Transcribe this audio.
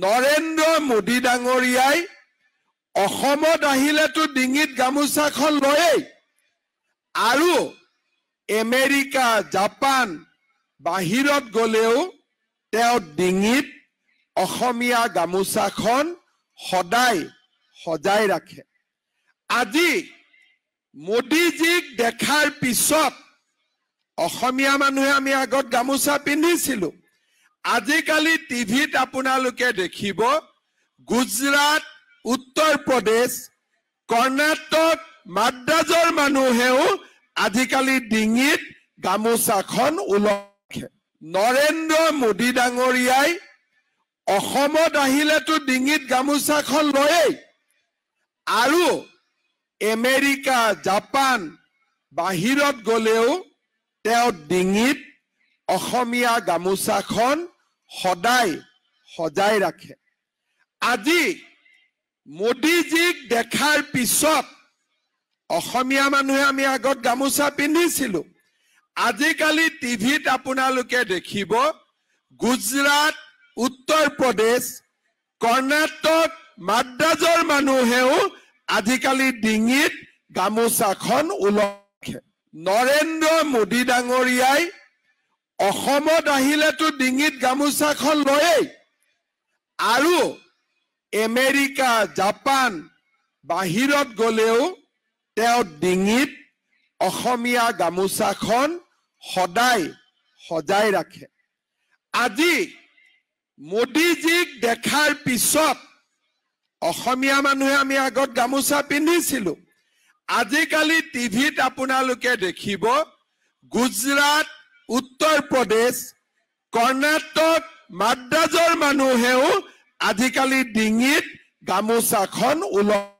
নৰেন্দ্ৰ মোদী ডাঙৰীয়াই অসমত আহিলেতো ডিঙিত গামোচাখন লয়েই আৰু আমেৰিকা জাপান বাহিৰত গ'লেও তেওঁ ডিঙিত অসমীয়া গামোচাখন সদায় সজাই ৰাখে আজি মোদীজীক দেখাৰ পিছত অসমীয়া মানুহে আমি আগত গামোচা পিন্ধিছিলোঁ আজিকালি টিভিত আপোনালোকে দেখিব গুজৰাট উত্তৰ প্ৰদেশ কৰ্ণাটক মাদ্ৰাজৰ মানুহেও আজিকালি ডিঙিত গামোচাখন ওলখে নৰেন্দ্ৰ মোদী ডাঙৰীয়াই অসমত আহিলেতো ডিঙিত গামোচাখন লয়েই আৰু আমেৰিকা জাপান বাহিৰত গ'লেও তেওঁ ডিঙিত অসমীয়া গামোচাখন সদায় সজাই ৰাখে আজি মোদীজীক দেখাৰ পিছত অসমীয়া মানুহে আমি আগত গামোচা পিন্ধিছিলো আজিকালি টিভিত আপোনালোকে দেখিব গুজৰাট উত্তৰ প্ৰদেশ কৰ্ণাটক মাদ্ৰাজৰ মানুহেও আজিকালি ডিঙিত গামোচাখন ওলখে নৰেন্দ্ৰ মোদী ডাঙৰীয়াই অসমত আহিলেতো ডিঙিত গামোচাখন লয়েই আৰু আমেৰিকা জাপান বাহিৰত গ'লেও তেওঁ ডিঙিত অসমীয়া গামোচাখন সদায় সজাই ৰাখে আজি মোদীজীক দেখাৰ পিছত অসমীয়া মানুহে আমি আগত গামোচা পিন্ধিছিলো আজিকালি টিভিত আপোনালোকে দেখিব গুজৰাট উত্তৰ প্ৰদেশ কৰ্ণাটক মাদ্ৰাজৰ মানুহেও আজিকালি ডিঙিত গামোচাখন ওলাব